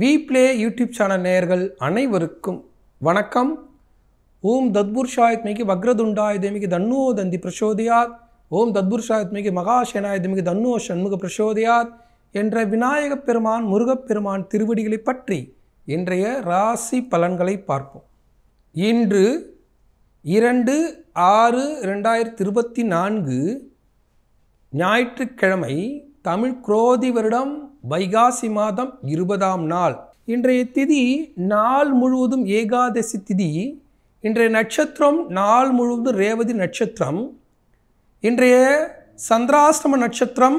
we play YouTube channel நேயர்கள் அனைவருக்கும் வணக்கம் ஓம் தத்புர்ஷாயத்மிக்கு வக்ரதுண்டாய தேமிக்கு தன்னோ தந்தி பிரசோதியாத் ஓம் தத்புர்ஷாயத்மிக்கு மகாசேனாய தேமிக்கு தன்னோ சண்முக பிரசோதியாத் என்ற விநாயகப் பெருமான் முருகப்பெருமான் திருவடிகளை பற்றி இன்றைய ராசி பலன்களை பார்ப்போம் இன்று இரண்டு ஆறு ரெண்டாயிரத்தி இருபத்தி நான்கு ஞாயிற்றுக்கிழமை தமிழ் குரோதி வருடம் வைகாசி மாதம் இருபதாம் நாள் இன்றைய திதி நாள் முழுவதும் ஏகாதசி திதி இன்றைய நட்சத்திரம் நாள் முழுவதும் ரேவதி நட்சத்திரம் இன்றைய சந்திராஷ்டம நட்சத்திரம்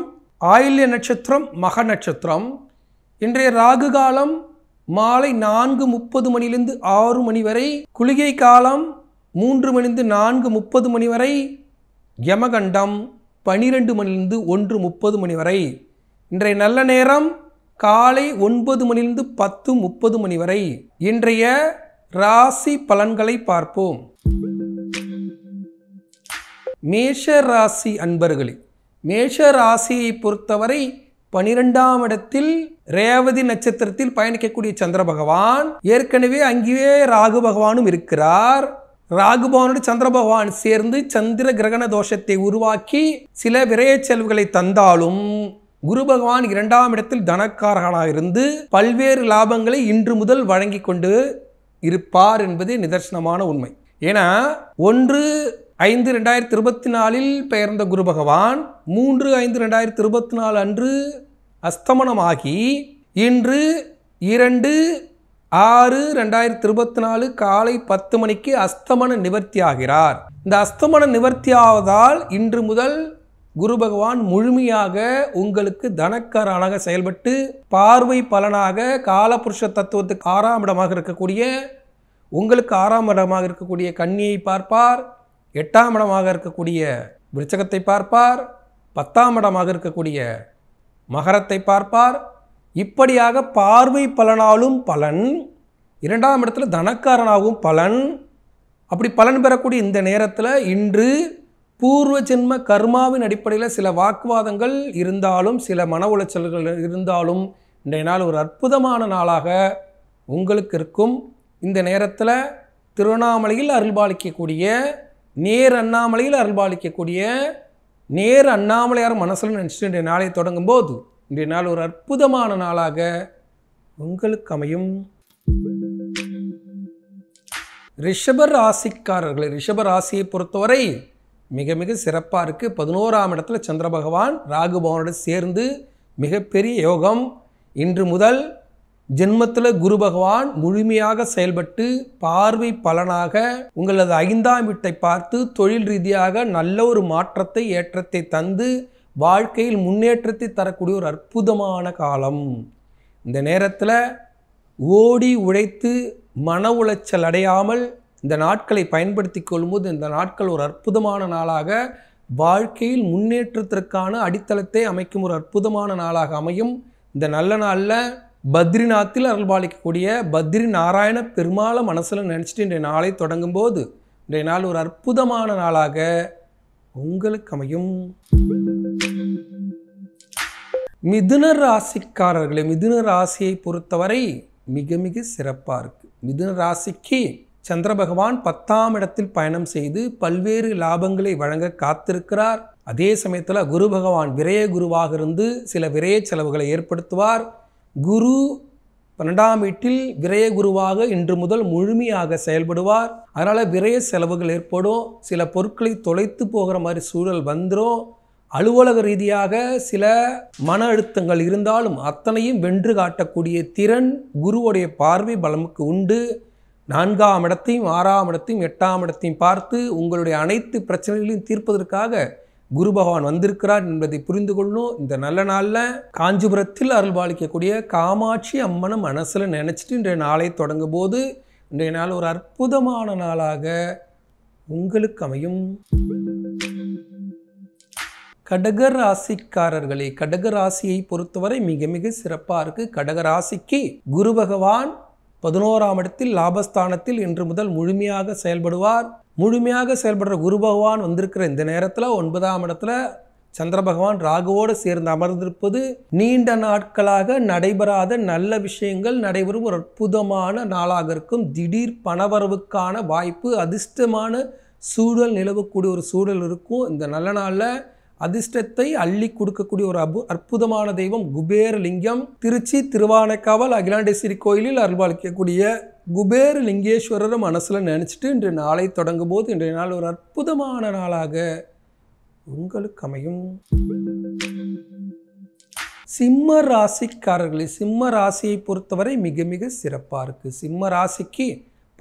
ஆயில்ய நட்சத்திரம் மக நட்சத்திரம் இன்றைய ராகு காலம் மாலை நான்கு முப்பது மணிலிருந்து ஆறு மணி வரை குளிகை காலம் மூன்று மணிலிருந்து நான்கு முப்பது மணி வரை யமகண்டம் பனிரெண்டு மணிலிருந்து ஒன்று முப்பது மணி வரை இன்றைய நல்ல நேரம் காலை ஒன்பது மணிலிருந்து பத்து முப்பது மணி வரை இன்றைய ராசி பலன்களை பார்ப்போம் மேஷ ராசி அன்பர்களே மேஷ ராசியை பொறுத்தவரை பனிரெண்டாம் இடத்தில் ரேவதி நட்சத்திரத்தில் பயணிக்கக்கூடிய சந்திர பகவான் ஏற்கனவே அங்கேயே ராகு பகவானும் இருக்கிறார் ராகுபவனோடு சந்திர பகவான் சேர்ந்து சந்திர கிரகண தோஷத்தை உருவாக்கி சில விரைய செலவுகளை தந்தாலும் குரு பகவான் இரண்டாம் இடத்தில் தனக்காரர்களாக இருந்து பல்வேறு லாபங்களை இன்று முதல் வழங்கி கொண்டு இருப்பார் என்பது நிதர்சனமான உண்மை ஏன்னா ஒன்று ஐந்து ரெண்டாயிரத்தி இருபத்தி நாலில் பெயர்ந்த குரு பகவான் மூன்று ஐந்து ரெண்டாயிரத்தி இருபத்தி நாலு அன்று அஸ்தமனமாகி இன்று இரண்டு ஆறு ரெண்டாயிரத்தி இருபத்தி நாலு காலை பத்து மணிக்கு அஸ்தமன நிவர்த்தி ஆகிறார் இந்த அஸ்தமன நிவர்த்தி ஆவதால் இன்று முதல் குரு பகவான் முழுமையாக உங்களுக்கு தனக்கரனாக செயல்பட்டு பார்வை பலனாக காலபுருஷ தத்துவத்துக்கு ஆறாம் இடமாக இருக்கக்கூடிய உங்களுக்கு ஆறாம் இடமாக இருக்கக்கூடிய கன்னியை பார்ப்பார் எட்டாம் இடமாக இருக்கக்கூடிய விருச்சகத்தை பார்ப்பார் பத்தாம் இடமாக இருக்கக்கூடிய மகரத்தை பார்ப்பார் இப்படியாக பார்வை பலனாலும் பலன் இரண்டாம் இடத்துல தனக்காரனாகவும் பலன் அப்படி பலன் பெறக்கூடிய இந்த நேரத்தில் இன்று பூர்வ ஜென்ம கர்மாவின் அடிப்படையில் சில வாக்குவாதங்கள் இருந்தாலும் சில மன உளைச்சல்கள் இருந்தாலும் இன்றைய நாள் ஒரு அற்புதமான நாளாக உங்களுக்கு இருக்கும் இந்த நேரத்தில் திருவண்ணாமலையில் அருள்பாலிக்கக்கூடிய நேர் அண்ணாமலையில் அருள்பாலிக்கக்கூடிய நேர் அண்ணாமலையார் மனசில் நினச்சிட்டு இன்றைய நாளை தொடங்கும்போது இன்றைய நாள் ஒரு அற்புதமான நாளாக உங்களுக்கு அமையும் ரிஷப ராசிக்காரர்களை ரிஷப ராசியை பொறுத்தவரை மிக மிக சிறப்பாக இருக்குது பதினோராம் இடத்துல சந்திர பகவான் ராகுபவனோடு சேர்ந்து மிகப்பெரிய யோகம் இன்று முதல் ஜென்மத்தில் குரு பகவான் முழுமையாக செயல்பட்டு பார்வை பலனாக உங்களது ஐந்தாம் வீட்டை பார்த்து தொழில் ரீதியாக நல்ல ஒரு மாற்றத்தை ஏற்றத்தை தந்து வாழ்க்கையில் முன்னேற்றத்தை தரக்கூடிய ஒரு அற்புதமான காலம் இந்த நேரத்தில் ஓடி உழைத்து மன உளைச்சல் அடையாமல் இந்த நாட்களை பயன்படுத்தி கொள்ளும்போது இந்த நாட்கள் ஒரு அற்புதமான நாளாக வாழ்க்கையில் முன்னேற்றத்திற்கான அடித்தளத்தை அமைக்கும் ஒரு அற்புதமான நாளாக அமையும் இந்த நல்ல நாளில் பத்ரிநாத்தில் அருள்பாலிக்கக்கூடிய பத்ரி நாராயண பெருமாளை மனசில் நினச்சிட்டு இன்றைய நாளை தொடங்கும் போது இன்றைய நாள் ஒரு அற்புதமான நாளாக உங்களுக்கு அமையும் மிதுன ராசிக்காரர்களே மிதுன ராசியை பொறுத்தவரை மிக மிக சிறப்பாக இருக்கும் மிதுன ராசிக்கு சந்திர பகவான் பத்தாம் இடத்தில் பயணம் செய்து பல்வேறு லாபங்களை வழங்க காத்திருக்கிறார் அதே சமயத்தில் குரு பகவான் விரய குருவாக இருந்து சில விரய செலவுகளை ஏற்படுத்துவார் குரு பன்னெண்டாம் வீட்டில் விரய குருவாக இன்று முதல் முழுமையாக செயல்படுவார் அதனால் விரய செலவுகள் ஏற்படும் சில பொருட்களை தொலைத்து போகிற மாதிரி சூழல் வந்துடும் அலுவலக ரீதியாக சில மன அழுத்தங்கள் இருந்தாலும் அத்தனையும் வென்று காட்டக்கூடிய திறன் குருவுடைய பார்வை பலமுக்கு உண்டு நான்காம் இடத்தையும் ஆறாம் இடத்தையும் எட்டாம் இடத்தையும் பார்த்து உங்களுடைய அனைத்து பிரச்சனைகளையும் தீர்ப்பதற்காக குரு பகவான் வந்திருக்கிறார் என்பதை புரிந்து கொள்ளணும் இந்த நல்ல நாளில் காஞ்சிபுரத்தில் பாலிக்கக்கூடிய காமாட்சி அம்மனை மனசில் நினச்சிட்டு இன்றைய நாளை தொடங்கும் போது இன்றைய நாள் ஒரு அற்புதமான நாளாக உங்களுக்கு அமையும் கடகராசிக்காரர்களே ராசிக்காரர்களே கடக ராசியை பொறுத்தவரை மிக மிக சிறப்பாக இருக்குது கடகராசிக்கு குரு பகவான் பதினோராம் இடத்தில் லாபஸ்தானத்தில் இன்று முதல் முழுமையாக செயல்படுவார் முழுமையாக செயல்படுற குரு பகவான் வந்திருக்கிற இந்த நேரத்தில் ஒன்பதாம் இடத்துல சந்திர பகவான் ராகுவோடு சேர்ந்து அமர்ந்திருப்பது நீண்ட நாட்களாக நடைபெறாத நல்ல விஷயங்கள் நடைபெறும் ஒரு அற்புதமான நாளாக இருக்கும் திடீர் பணவரவுக்கான வாய்ப்பு அதிர்ஷ்டமான சூழல் நிலவக்கூடிய ஒரு சூழல் இருக்கும் இந்த நல்ல நாளில் அதிர்ஷ்டத்தை அள்ளி கொடுக்கக்கூடிய ஒரு அபு அற்புதமான தெய்வம் குபேரலிங்கம் திருச்சி திருவானைக்காவல் அகிலாண்டேஸ்வரி கோயிலில் அருள்பாலிக்கக்கூடிய குபேர லிங்கேஸ்வரர் மனசில் நினச்சிட்டு இன்று நாளை தொடங்கும் போது இன்றைய நாள் ஒரு அற்புதமான நாளாக உங்களுக்கு அமையும் சிம்ம ராசிக்காரர்களே சிம்ம ராசியை பொறுத்தவரை மிக மிக சிறப்பாக இருக்குது சிம்ம ராசிக்கு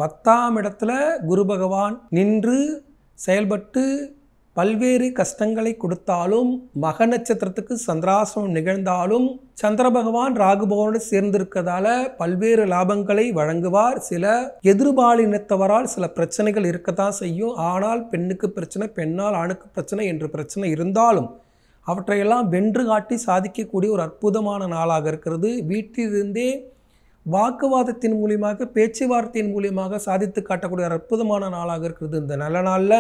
பத்தாம் இடத்துல குரு பகவான் நின்று செயல்பட்டு பல்வேறு கஷ்டங்களை கொடுத்தாலும் மக நட்சத்திரத்துக்கு சந்திராசனம் நிகழ்ந்தாலும் சந்திர பகவான் ராகுபவனோடு சேர்ந்திருக்கிறதால பல்வேறு லாபங்களை வழங்குவார் சில எதிர்பாலினத்தவரால் சில பிரச்சனைகள் இருக்கத்தான் செய்யும் ஆனால் பெண்ணுக்கு பிரச்சனை பெண்ணால் ஆணுக்கு பிரச்சனை என்று பிரச்சனை இருந்தாலும் அவற்றையெல்லாம் வென்று காட்டி சாதிக்கக்கூடிய ஒரு அற்புதமான நாளாக இருக்கிறது வீட்டிலிருந்தே வாக்குவாதத்தின் மூலியமாக பேச்சுவார்த்தையின் மூலியமாக சாதித்து காட்டக்கூடிய ஒரு அற்புதமான நாளாக இருக்கிறது இந்த நல்ல நாளில்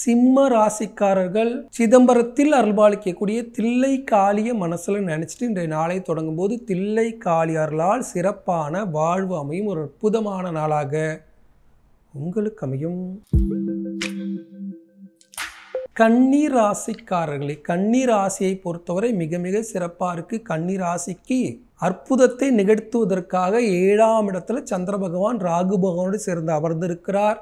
சிம்ம ராசிக்காரர்கள் சிதம்பரத்தில் அருள்பாலிக்கக்கூடிய தில்லை காளிய மனசில் நினச்சிட்டு இன்றைய நாளை தொடங்கும் போது தில்லை காளியர்களால் சிறப்பான வாழ்வு அமையும் ஒரு அற்புதமான நாளாக உங்களுக்கு அமையும் கண்ணீர் ராசிக்காரர்களே கண்ணீர் ராசியை பொறுத்தவரை மிக மிக சிறப்பாக இருக்குது கன்னி ராசிக்கு அற்புதத்தை நிகழ்த்துவதற்காக ஏழாம் இடத்துல சந்திர பகவான் ராகு பகவானோடு சேர்ந்து அமர்ந்திருக்கிறார்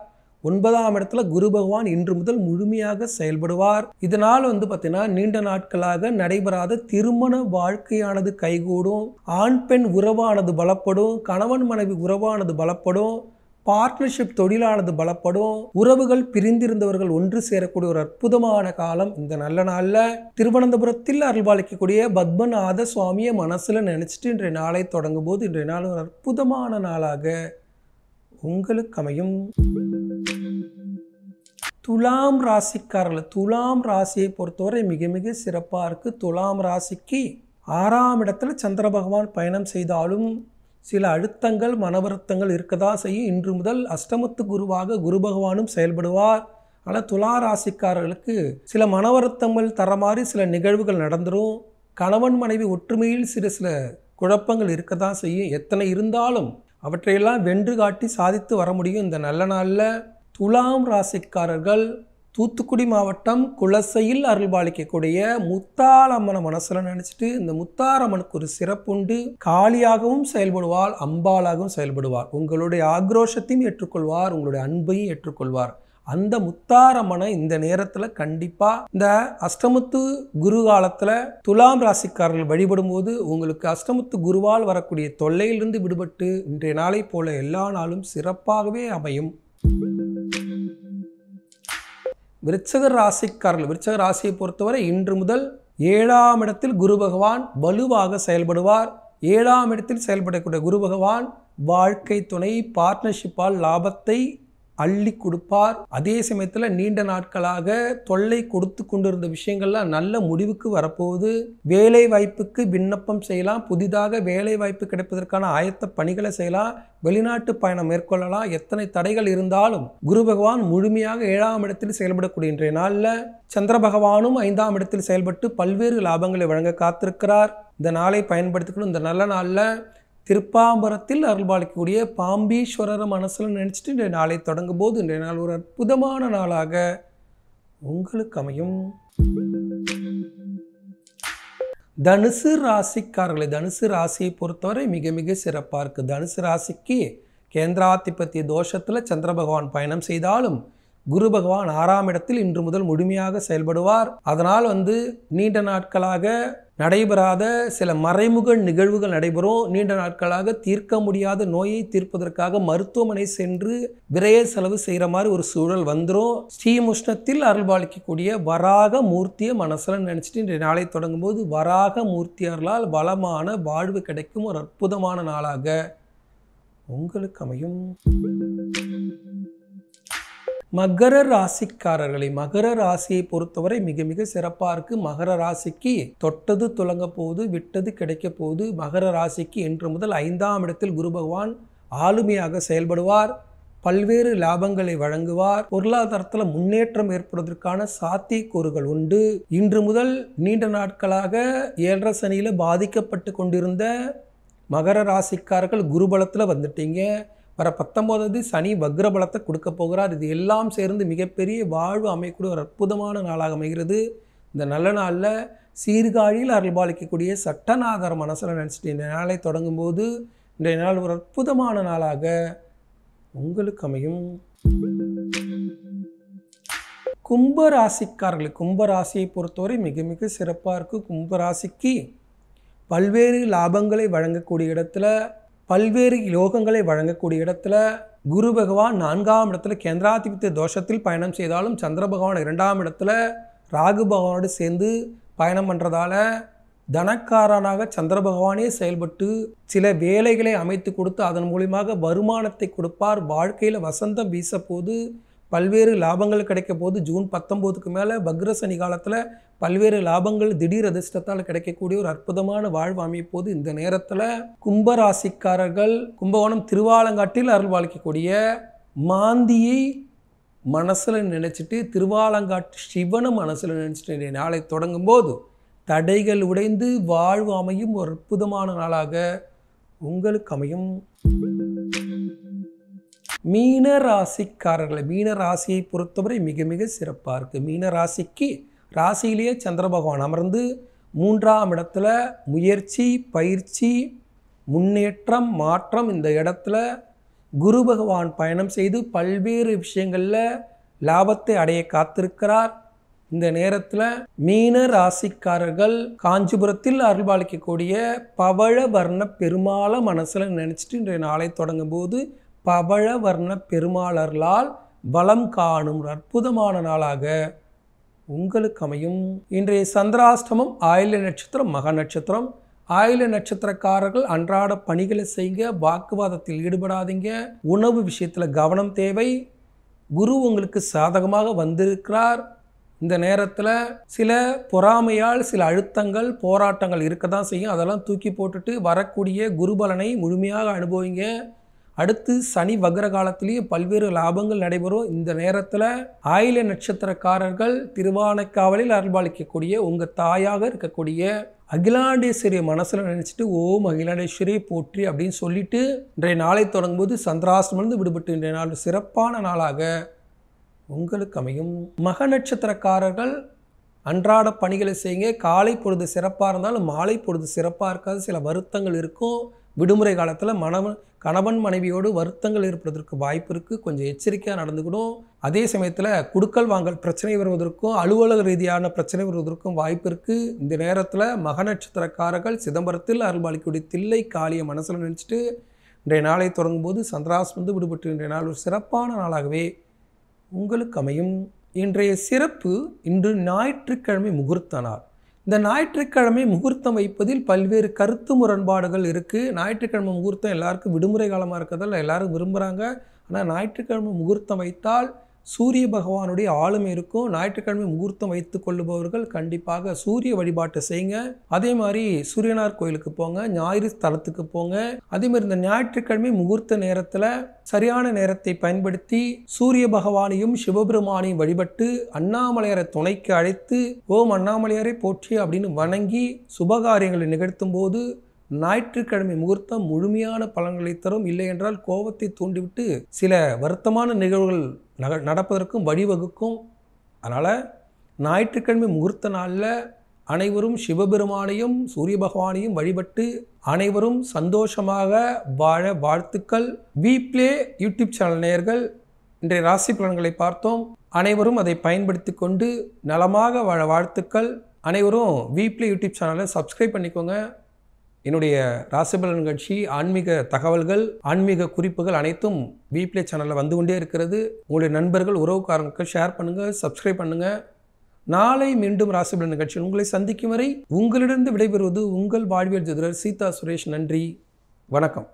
ஒன்பதாம் இடத்துல குரு பகவான் இன்று முதல் முழுமையாக செயல்படுவார் இதனால் வந்து பார்த்தீங்கன்னா நீண்ட நாட்களாக நடைபெறாத திருமண வாழ்க்கையானது கைகூடும் ஆண் பெண் உறவானது பலப்படும் கணவன் மனைவி உறவானது பலப்படும் பார்ட்னர்ஷிப் தொழிலானது பலப்படும் உறவுகள் பிரிந்திருந்தவர்கள் ஒன்று சேரக்கூடிய ஒரு அற்புதமான காலம் இந்த நல்ல நாளில் திருவனந்தபுரத்தில் அருள்பாலிக்கக்கூடிய பத்மநாத சுவாமியை மனசில் நினச்சிட்டு இன்றைய நாளை தொடங்கும் போது இன்றைய நாள் ஒரு அற்புதமான நாளாக உங்களுக்கு அமையும் துலாம் ராசிக்காரர்கள் துலாம் ராசியை பொறுத்தவரை மிக மிக சிறப்பாக இருக்குது துலாம் ராசிக்கு ஆறாம் இடத்துல சந்திர பகவான் பயணம் செய்தாலும் சில அழுத்தங்கள் மனவருத்தங்கள் இருக்கதா செய்யும் இன்று முதல் அஷ்டமத்து குருவாக குரு பகவானும் செயல்படுவார் ஆனால் துலா ராசிக்காரர்களுக்கு சில மனவருத்தங்கள் தர மாதிரி சில நிகழ்வுகள் நடந்துடும் கணவன் மனைவி ஒற்றுமையில் சில சில குழப்பங்கள் இருக்க தான் செய்யும் எத்தனை இருந்தாலும் அவற்றையெல்லாம் வென்று காட்டி சாதித்து வர முடியும் இந்த நல்ல நாளில் துலாம் ராசிக்காரர்கள் தூத்துக்குடி மாவட்டம் குலசையில் அருள்பாலிக்கக்கூடிய முத்தாளம்மனை மனசில் நினச்சிட்டு இந்த முத்தாரம்மனுக்கு ஒரு சிறப்புண்டு காளியாகவும் செயல்படுவார் அம்பாளாகவும் செயல்படுவார் உங்களுடைய ஆக்ரோஷத்தையும் ஏற்றுக்கொள்வார் உங்களுடைய அன்பையும் ஏற்றுக்கொள்வார் அந்த முத்தாரம்மனை இந்த நேரத்தில் கண்டிப்பாக இந்த அஷ்டமுத்து குரு காலத்தில் துலாம் ராசிக்காரர்கள் வழிபடும் போது உங்களுக்கு அஷ்டமுத்து குருவால் வரக்கூடிய தொல்லையிலிருந்து விடுபட்டு இன்றைய நாளை போல எல்லா நாளும் சிறப்பாகவே அமையும் விருச்சக ராசிக்காரர்கள் விருச்சக ராசியை பொறுத்தவரை இன்று முதல் ஏழாம் இடத்தில் குரு பகவான் வலுவாக செயல்படுவார் ஏழாம் இடத்தில் செயல்படக்கூடிய குரு பகவான் வாழ்க்கை துணை பார்ட்னர்ஷிப்பால் லாபத்தை அள்ளி கொடுப்பார் அதே சமயத்தில் நீண்ட நாட்களாக தொல்லை கொடுத்து கொண்டிருந்த விஷயங்கள்லாம் நல்ல முடிவுக்கு வரப்போகுது வேலை வாய்ப்புக்கு விண்ணப்பம் செய்யலாம் புதிதாக வேலை வாய்ப்பு கிடைப்பதற்கான ஆயத்த பணிகளை செய்யலாம் வெளிநாட்டு பயணம் மேற்கொள்ளலாம் எத்தனை தடைகள் இருந்தாலும் குரு பகவான் முழுமையாக ஏழாம் இடத்தில் செயல்படக்கூடிய இன்றைய நாளில் சந்திர பகவானும் ஐந்தாம் இடத்தில் செயல்பட்டு பல்வேறு லாபங்களை வழங்க காத்திருக்கிறார் இந்த நாளை பயன்படுத்திக்கணும் இந்த நல்ல நாளில் திருப்பாம்பரத்தில் அருள்பாலிக்கக்கூடிய பாம்பீஸ்வரர் மனசில் நினச்சிட்டு இன்றைய நாளை தொடங்கும் போது இன்றைய நாள் ஒரு அற்புதமான நாளாக உங்களுக்கு அமையும் தனுசு ராசிக்காரர்களை தனுசு ராசியை பொறுத்தவரை மிக மிக சிறப்பாக இருக்குது தனுசு ராசிக்கு கேந்திராதிபத்திய தோஷத்தில் சந்திர பகவான் பயணம் செய்தாலும் குரு பகவான் ஆறாம் இடத்தில் இன்று முதல் முழுமையாக செயல்படுவார் அதனால் வந்து நீண்ட நாட்களாக நடைபெறாத சில மறைமுக நிகழ்வுகள் நடைபெறும் நீண்ட நாட்களாக தீர்க்க முடியாத நோயை தீர்ப்பதற்காக மருத்துவமனை சென்று விரைய செலவு செய்கிற மாதிரி ஒரு சூழல் வந்துடும் ஸ்ரீமுஷ்ணத்தில் அருள்பாலிக்கக்கூடிய வராக மூர்த்தியை மனசில் நினச்சிட்டு இன்றைய நாளை தொடங்கும் போது வராக மூர்த்தியர்களால் பலமான வாழ்வு கிடைக்கும் ஒரு அற்புதமான நாளாக உங்களுக்கு அமையும் மகர ராசிக்காரர்களை மகர ராசியை பொறுத்தவரை மிக மிக சிறப்பாக இருக்குது மகர ராசிக்கு தொட்டது துலங்க போகுது விட்டது கிடைக்க போகுது மகர ராசிக்கு இன்று முதல் ஐந்தாம் இடத்தில் குரு பகவான் ஆளுமையாக செயல்படுவார் பல்வேறு லாபங்களை வழங்குவார் பொருளாதாரத்தில் முன்னேற்றம் ஏற்படுவதற்கான சாத்தியக்கூறுகள் உண்டு இன்று முதல் நீண்ட நாட்களாக ஏழரை சனியில் பாதிக்கப்பட்டு கொண்டிருந்த மகர ராசிக்காரர்கள் குருபலத்தில் வந்துட்டீங்க வர பத்தொம்போதாவது சனி வக்ரபலத்தை கொடுக்க போகிறார் இது எல்லாம் சேர்ந்து மிகப்பெரிய வாழ்வு அமைக்கூடிய ஒரு அற்புதமான நாளாக அமைகிறது இந்த நல்ல நாளில் சீர்காழியில் அருள்பாலிக்கக்கூடிய சட்டநாதர் மனசில் நினச்சிட்டு இந்த நாளை தொடங்கும்போது இன்றைய நாள் ஒரு அற்புதமான நாளாக உங்களுக்கு அமையும் கும்பராசிக்காரர்கள் கும்பராசியை பொறுத்தவரை மிக மிக சிறப்பாக இருக்குது கும்பராசிக்கு பல்வேறு லாபங்களை வழங்கக்கூடிய இடத்துல பல்வேறு லோகங்களை வழங்கக்கூடிய இடத்துல குரு பகவான் நான்காம் இடத்துல கேந்திராதிபத்திய தோஷத்தில் பயணம் செய்தாலும் சந்திர பகவான் இரண்டாம் இடத்துல ராகு பகவானோடு சேர்ந்து பயணம் பண்ணுறதால தனக்காரனாக சந்திர பகவானே செயல்பட்டு சில வேலைகளை அமைத்து கொடுத்து அதன் மூலியமாக வருமானத்தை கொடுப்பார் வாழ்க்கையில் வசந்தம் வீசப்போது பல்வேறு லாபங்கள் கிடைக்க போது ஜூன் பத்தொம்போதுக்கு மேலே பக்ரசனி காலத்தில் பல்வேறு லாபங்கள் திடீர் அதிர்ஷ்டத்தால் கிடைக்கக்கூடிய ஒரு அற்புதமான வாழ்வு அமைப்போது இந்த நேரத்தில் கும்பராசிக்காரர்கள் கும்பகோணம் திருவாலங்காட்டில் அருள் வாழ்க்கக்கூடிய மாந்தியை மனசில் நினச்சிட்டு திருவாலங்காட்டு சிவனை மனசில் நினச்சிட்டு நாளை தொடங்கும் போது தடைகள் உடைந்து வாழ்வு அமையும் ஒரு அற்புதமான நாளாக உங்களுக்கு அமையும் மீன ராசிக்காரர்களை மீன ராசியை பொறுத்தவரை மிக மிக சிறப்பாக இருக்குது மீன ராசிக்கு ராசியிலேயே சந்திர பகவான் அமர்ந்து மூன்றாம் இடத்துல முயற்சி பயிற்சி முன்னேற்றம் மாற்றம் இந்த இடத்துல குரு பகவான் பயணம் செய்து பல்வேறு விஷயங்களில் லாபத்தை அடைய காத்திருக்கிறார் இந்த நேரத்தில் மீன ராசிக்காரர்கள் காஞ்சிபுரத்தில் அருள்பாலிக்கக்கூடிய பவழ வர்ண பெருமாளை மனசில் நினச்சிட்டு இன்றைய நாளை தொடங்கும் போது பவழவர்ண பெருமாளர்களால் பலம் காணும் அற்புதமான நாளாக உங்களுக்கு அமையும் இன்றைய சந்திராஷ்டமம் ஆயில நட்சத்திரம் மக நட்சத்திரம் ஆயில நட்சத்திரக்காரர்கள் அன்றாட பணிகளை செய்யுங்க வாக்குவாதத்தில் ஈடுபடாதீங்க உணவு விஷயத்தில் கவனம் தேவை குரு உங்களுக்கு சாதகமாக வந்திருக்கிறார் இந்த நேரத்தில் சில பொறாமையால் சில அழுத்தங்கள் போராட்டங்கள் இருக்க தான் செய்யும் அதெல்லாம் தூக்கி போட்டுட்டு வரக்கூடிய குருபலனை முழுமையாக அனுபவிங்க அடுத்து சனி வக்ர காலத்திலேயே பல்வேறு லாபங்கள் நடைபெறும் இந்த நேரத்தில் ஆயில நட்சத்திரக்காரர்கள் திருவானைக்காவலில் அருள்பாலிக்கக்கூடிய உங்கள் தாயாக இருக்கக்கூடிய அகிலாண்டேஸ்வரியை மனசில் நினச்சிட்டு ஓம் அகிலாண்டேஸ்வரியை போற்றி அப்படின்னு சொல்லிட்டு இன்றைய நாளை தொடங்கும் போது சந்திராசிரமிலிருந்து விடுபட்டு இன்றைய நாள் சிறப்பான நாளாக உங்களுக்கு அமையும் மக நட்சத்திரக்காரர்கள் அன்றாட பணிகளை செய்யுங்க காலை பொழுது சிறப்பாக இருந்தாலும் மாலை பொழுது சிறப்பாக இருக்காது சில வருத்தங்கள் இருக்கும் விடுமுறை காலத்தில் மனம் கணவன் மனைவியோடு வருத்தங்கள் ஏற்படுவதற்கு வாய்ப்பு இருக்குது கொஞ்சம் எச்சரிக்கையாக நடந்துக்கணும் அதே சமயத்தில் குடுக்கல் வாங்கல் பிரச்சனை வருவதற்கும் அலுவலக ரீதியான பிரச்சனை வருவதற்கும் வாய்ப்பு இருக்குது இந்த நேரத்தில் மக நட்சத்திரக்காரர்கள் சிதம்பரத்தில் அருள்பாலிக்கூடிய தில்லை காளியை மனசில் நினச்சிட்டு இன்றைய நாளை தொடங்கும் போது சந்திராஸ் வந்து விடுபட்டு இன்றைய நாள் ஒரு சிறப்பான நாளாகவே உங்களுக்கு அமையும் இன்றைய சிறப்பு இன்று ஞாயிற்றுக்கிழமை முகூர்த்த நாள் இந்த ஞாயிற்றுக்கிழமை முகூர்த்தம் வைப்பதில் பல்வேறு கருத்து முரண்பாடுகள் இருக்குது ஞாயிற்றுக்கிழமை முகூர்த்தம் எல்லாருக்கும் விடுமுறை காலமாக இருக்கிறதால எல்லோரும் விரும்புகிறாங்க ஆனால் ஞாயிற்றுக்கிழமை முகூர்த்தம் வைத்தால் சூரிய பகவானுடைய ஆளுமை இருக்கும் ஞாயிற்றுக்கிழமை முகூர்த்தம் வைத்து கொள்ளுபவர்கள் கண்டிப்பாக சூரிய வழிபாட்டை செய்யுங்க அதே மாதிரி சூரியனார் கோயிலுக்கு போங்க ஞாயிறு ஸ்தலத்துக்கு போங்க அதே மாதிரி இந்த ஞாயிற்றுக்கிழமை முகூர்த்த நேரத்தில் சரியான நேரத்தை பயன்படுத்தி சூரிய பகவானையும் சிவபெருமானையும் வழிபட்டு அண்ணாமலையாரை துணைக்கு அழைத்து ஓம் அண்ணாமலையாரை போற்றி அப்படின்னு வணங்கி சுபகாரியங்களை நிகழ்த்தும் போது ஞாயிற்றுக்கிழமை முகூர்த்தம் முழுமையான பலன்களை தரும் இல்லை என்றால் கோபத்தை தூண்டிவிட்டு சில வருத்தமான நிகழ்வுகள் நக நடப்பதற்கும் வழிவகுக்கும் அதனால் ஞாயிற்றுக்கிழமை முகூர்த்த நாளில் அனைவரும் சிவபெருமானையும் சூரிய பகவானையும் வழிபட்டு அனைவரும் சந்தோஷமாக வாழ வாழ்த்துக்கள் வி பிளே யூடியூப் சேனல் நேயர்கள் இன்றைய ராசி பலன்களை பார்த்தோம் அனைவரும் அதை பயன்படுத்தி கொண்டு நலமாக வாழ வாழ்த்துக்கள் அனைவரும் வி பிளே யூடியூப் சேனலை சப்ஸ்கிரைப் பண்ணிக்கோங்க என்னுடைய ராசிபலன் கட்சி ஆன்மீக தகவல்கள் ஆன்மீக குறிப்புகள் அனைத்தும் விபிளே சேனலில் வந்து கொண்டே இருக்கிறது உங்களுடைய நண்பர்கள் உறவுக்காரங்களுக்கு ஷேர் பண்ணுங்கள் சப்ஸ்கிரைப் பண்ணுங்கள் நாளை மீண்டும் ராசிபலன் கட்சி உங்களை சந்திக்கும் வரை உங்களிடந்து விடைபெறுவது உங்கள் வாழ்வியல் ஜோதிடர் சீதா சுரேஷ் நன்றி வணக்கம்